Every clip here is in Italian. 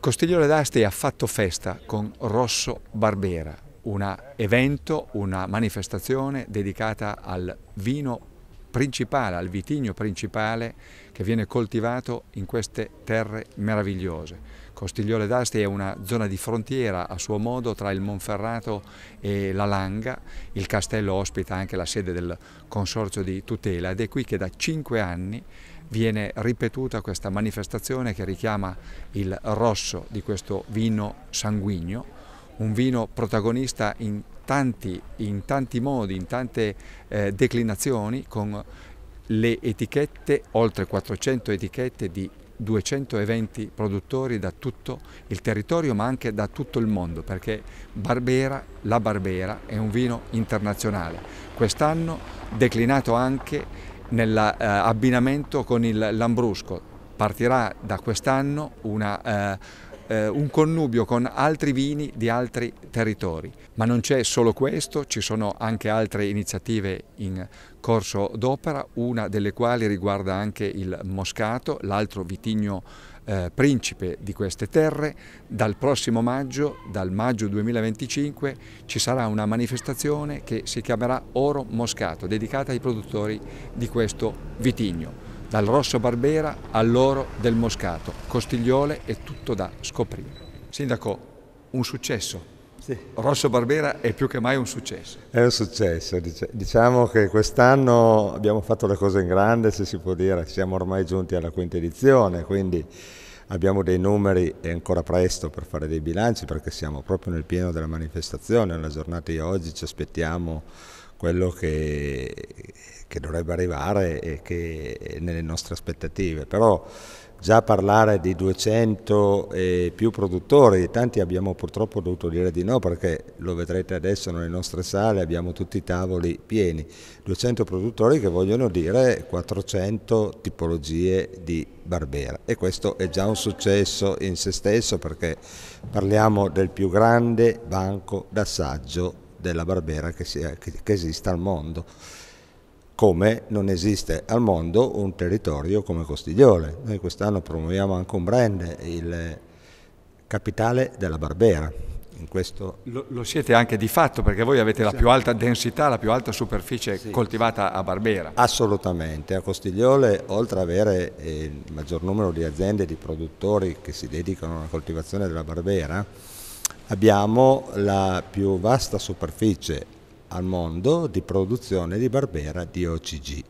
Costiglione d'Asti ha fatto festa con Rosso Barbera, un evento, una manifestazione dedicata al vino principale, al vitigno principale che viene coltivato in queste terre meravigliose. Costiglione d'Asti è una zona di frontiera a suo modo tra il Monferrato e la Langa, il castello ospita anche la sede del Consorzio di Tutela ed è qui che da cinque anni viene ripetuta questa manifestazione che richiama il rosso di questo vino sanguigno, un vino protagonista in tanti, in tanti modi, in tante eh, declinazioni, con le etichette, oltre 400 etichette di 220 produttori da tutto il territorio ma anche da tutto il mondo perché Barbera, la Barbera è un vino internazionale. Quest'anno declinato anche nell'abbinamento eh, con il Lambrusco. Partirà da quest'anno una eh, eh, un connubio con altri vini di altri territori. Ma non c'è solo questo, ci sono anche altre iniziative in corso d'opera, una delle quali riguarda anche il Moscato, l'altro vitigno eh, principe di queste terre. Dal prossimo maggio, dal maggio 2025, ci sarà una manifestazione che si chiamerà Oro Moscato, dedicata ai produttori di questo vitigno dal rosso barbera all'oro del moscato. Costigliole è tutto da scoprire. Sindaco, un successo. Sì. Rosso Barbera è più che mai un successo. È un successo, diciamo che quest'anno abbiamo fatto le cose in grande, se si può dire, siamo ormai giunti alla quinta edizione, quindi abbiamo dei numeri, è ancora presto per fare dei bilanci perché siamo proprio nel pieno della manifestazione, alla giornata di oggi ci aspettiamo quello che, che, dovrebbe arrivare e che è nelle nostre aspettative. Però già parlare di 200 e più produttori, tanti abbiamo purtroppo dovuto dire di no perché lo vedrete adesso nelle nostre sale, abbiamo tutti i tavoli pieni, 200 produttori che vogliono dire 400 tipologie di Barbera e questo è già un successo in se stesso perché parliamo del più grande banco d'assaggio della Barbera che, sia, che, che esista al mondo, come non esiste al mondo un territorio come Costiglione. Noi quest'anno promuoviamo anche un brand, il capitale della Barbera. Questo... Lo, lo, siete anche di fatto perché voi avete la più alta densità, la più alta superficie sì, coltivata a Barbera. Assolutamente, a Costiglione oltre ad avere eh, il maggior numero di aziende, di produttori che si dedicano alla coltivazione della Barbera, abbiamo la più vasta superficie al mondo di produzione di barbera di OCG.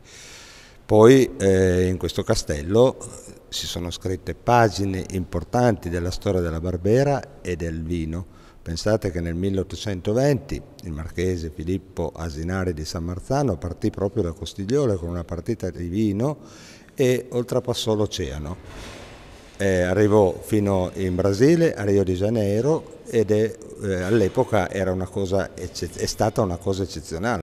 Poi eh, in questo castello eh, si sono scritte pagine importanti della storia della barbera e del vino. Pensate che nel 1820 il marchese Filippo Asinari di San Marzano partì proprio da Costiglione con una partita di vino e oltrepassò l'oceano eh, arrivò fino in Brasile, a Rio de Janeiro, ed eh, all'epoca è stata una cosa eccezionale